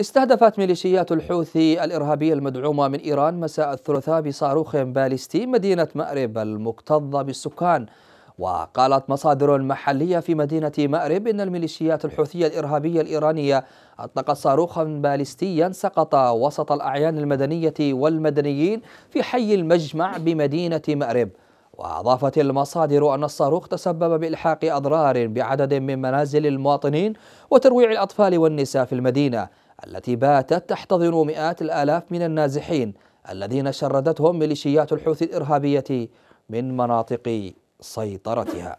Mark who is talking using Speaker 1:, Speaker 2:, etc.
Speaker 1: استهدفت ميليشيات الحوثي الإرهابية المدعومة من إيران مساء الثلاثاء بصاروخ باليستي مدينة مأرب المكتظة بالسكان وقالت مصادر محلية في مدينة مأرب إن الميليشيات الحوثية الإرهابية الإيرانية أطلقت صاروخا باليستيا سقط وسط الأعيان المدنية والمدنيين في حي المجمع بمدينة مأرب وأضافت المصادر أن الصاروخ تسبب بإلحاق أضرار بعدد من منازل المواطنين وترويع الأطفال والنساء في المدينة التي باتت تحتضن مئات الآلاف من النازحين الذين شردتهم ميليشيات الحوثي الإرهابية من مناطق سيطرتها